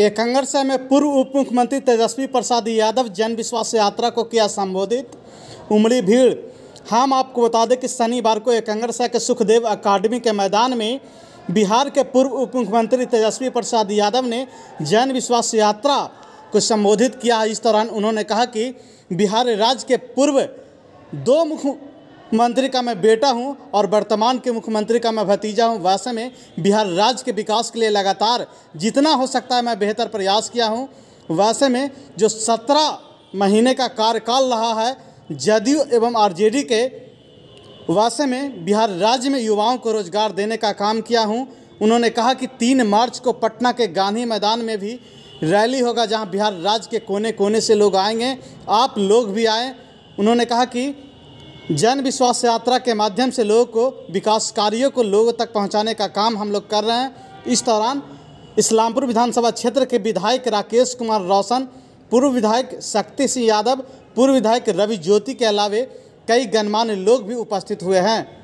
एकंगर से में पूर्व उप मुख्यमंत्री तेजस्वी प्रसाद यादव जन विश्वास यात्रा को किया संबोधित उमड़ी भीड़ हम आपको बता दें कि शनिवार को एकंगरसा के सुखदेव अकादमी के मैदान में बिहार के पूर्व उप मुख्यमंत्री तेजस्वी प्रसाद यादव ने जन विश्वास यात्रा को संबोधित किया इस दौरान उन्होंने कहा कि बिहार राज्य के पूर्व दो मुख्य मंत्री का मैं बेटा हूं और वर्तमान के मुख्यमंत्री का मैं भतीजा हूं वैसे में बिहार राज्य के विकास के लिए लगातार जितना हो सकता है मैं बेहतर प्रयास किया हूं वैसे में जो सत्रह महीने का कार्यकाल रहा है जदयू एवं आरजेडी के वैसे में बिहार राज्य में युवाओं को रोजगार देने का काम किया हूँ उन्होंने कहा कि तीन मार्च को पटना के गांधी मैदान में भी रैली होगा जहाँ बिहार राज्य के कोने कोने से लोग आएंगे आप लोग भी आएँ उन्होंने कहा कि जन विश्वास यात्रा के माध्यम से लोगों को विकास कार्यों को लोगों तक पहुंचाने का काम हम लोग कर रहे हैं इस दौरान इस्लामपुर विधानसभा क्षेत्र के विधायक राकेश कुमार रोशन पूर्व विधायक शक्ति सिंह यादव पूर्व विधायक रवि ज्योति के अलावे कई गणमान्य लोग भी उपस्थित हुए हैं